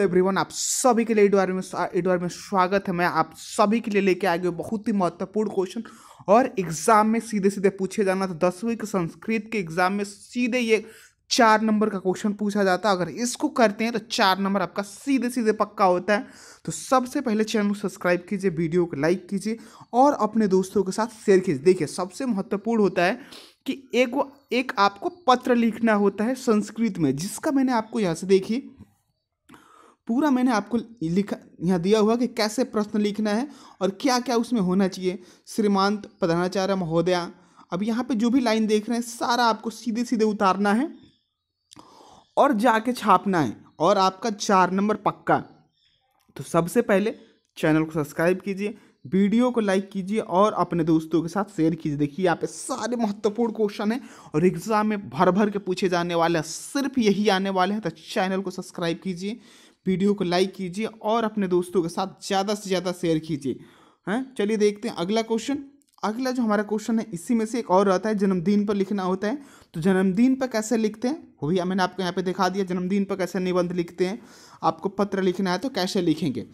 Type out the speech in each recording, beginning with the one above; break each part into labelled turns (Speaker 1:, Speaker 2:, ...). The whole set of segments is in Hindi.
Speaker 1: एवरीवन आप सभी के लिए इडवार में इडवार में स्वागत है मैं आप सभी के लिए लेके आ गया बहुत ही महत्वपूर्ण क्वेश्चन और एग्जाम में सीधे सीधे पूछे जाना था तो दसवीं के संस्कृत के एग्जाम में सीधे ये चार नंबर का क्वेश्चन पूछा जाता है अगर इसको करते हैं तो चार नंबर आपका सीधे सीधे पक्का होता है तो सबसे पहले चैनल को सब्सक्राइब कीजिए वीडियो को लाइक कीजिए और अपने दोस्तों के साथ शेयर कीजिए देखिए सबसे महत्वपूर्ण होता है कि एक वो एक आपको पत्र लिखना होता है संस्कृत में जिसका मैंने आपको यहाँ से देखिए पूरा मैंने आपको लिखा यहाँ दिया हुआ कि कैसे प्रश्न लिखना है और क्या क्या उसमें होना चाहिए श्रीमांत प्रधानाचार्य महोदया अब यहाँ पे जो भी लाइन देख रहे हैं सारा आपको सीधे सीधे उतारना है और जाके छापना है और आपका चार नंबर पक्का तो सबसे पहले चैनल को सब्सक्राइब कीजिए वीडियो को लाइक कीजिए और अपने दोस्तों के साथ शेयर कीजिए देखिए यहाँ पे सारे महत्वपूर्ण क्वेश्चन हैं और एग्जाम में भर भर के पूछे जाने वाले हैं सिर्फ यही आने वाले हैं तो चैनल को सब्सक्राइब कीजिए वीडियो को लाइक कीजिए और अपने दोस्तों के साथ ज़्यादा से ज़्यादा शेयर कीजिए हैं चलिए देखते हैं अगला क्वेश्चन अगला जो हमारा क्वेश्चन है इसी में से एक और रहता है जन्मदिन पर लिखना होता है तो जन्मदिन पर कैसे लिखते हैं वो भी मैंने आपको यहाँ पे दिखा दिया जन्मदिन पर कैसे निबंध लिखते हैं आपको पत्र लिखना है तो कैसे लिखेंगे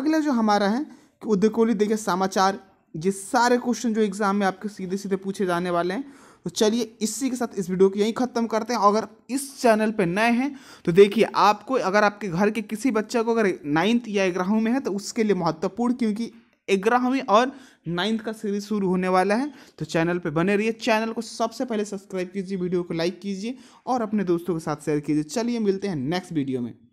Speaker 1: अगला जो हमारा है उदय कोहली देखिए समाचार ये सारे क्वेश्चन जो एग्जाम में आपके सीधे सीधे पूछे जाने वाले हैं तो चलिए इसी के साथ इस वीडियो को यहीं ख़त्म करते हैं अगर इस चैनल पर नए हैं तो देखिए आपको अगर आपके घर के किसी बच्चे को अगर नाइन्थ या ग्यारहवीं में है तो उसके लिए महत्वपूर्ण क्योंकि ग्यारहवीं और नाइन्थ का सीरीज शुरू होने वाला है तो चैनल पे बने रहिए चैनल को सबसे पहले सब्सक्राइब कीजिए वीडियो को लाइक कीजिए और अपने दोस्तों के साथ शेयर कीजिए चलिए मिलते हैं नेक्स्ट वीडियो में